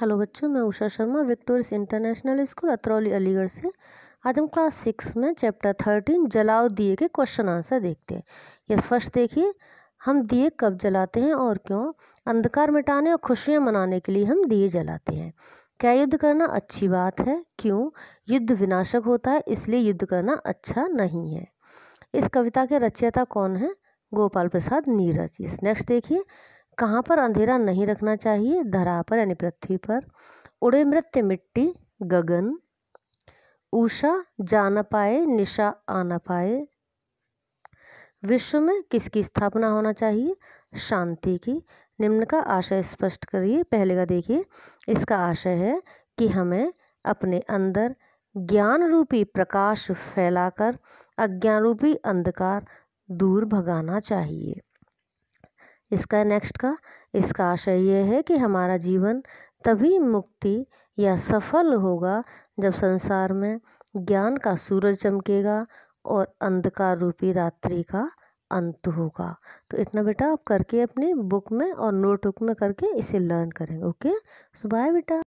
hello बच्चों मैं Usha Sharma victorious international school Atrauli Aligarh से आज हम क्लास सिक्स में चैप्टर थर्टीन जलाओ दिए के क्वेश्चन आंसर देखते हैं यस फर्स्ट देखिए हम दिए कब जलाते हैं और क्यों अंधकार मिटाने और खुशियाँ मनाने के लिए हम दिए जलाते हैं क्या युद्ध करना अच्छी बात है क्यों युद्ध विनाशक होता है इसलिए युद्ध करना अच्छा नहीं है इस कविता के रचयिता कौन है गोपाल प्रसाद नीरज इस नेक्स्ट देखिए कहाँ पर अंधेरा नहीं रखना चाहिए धरा पर यानी पृथ्वी पर उड़े मृत्य मिट्टी गगन ऊषा जा न पाए निशा आ न पाए विश्व में किसकी स्थापना होना चाहिए शांति की निम्न का आशय स्पष्ट करिए पहले का देखिए इसका आशय है कि हमें अपने अंदर ज्ञान रूपी प्रकाश फैलाकर अज्ञान रूपी अंधकार दूर भगाना चाहिए इसका नेक्स्ट का इसका आशय ये है कि हमारा जीवन तभी मुक्ति या सफल होगा जब संसार में ज्ञान का सूरज चमकेगा और अंधकार रूपी रात्रि का अंत होगा तो इतना बेटा आप करके अपनी बुक में और नोटबुक में करके इसे लर्न करेंगे ओके सो बाय बेटा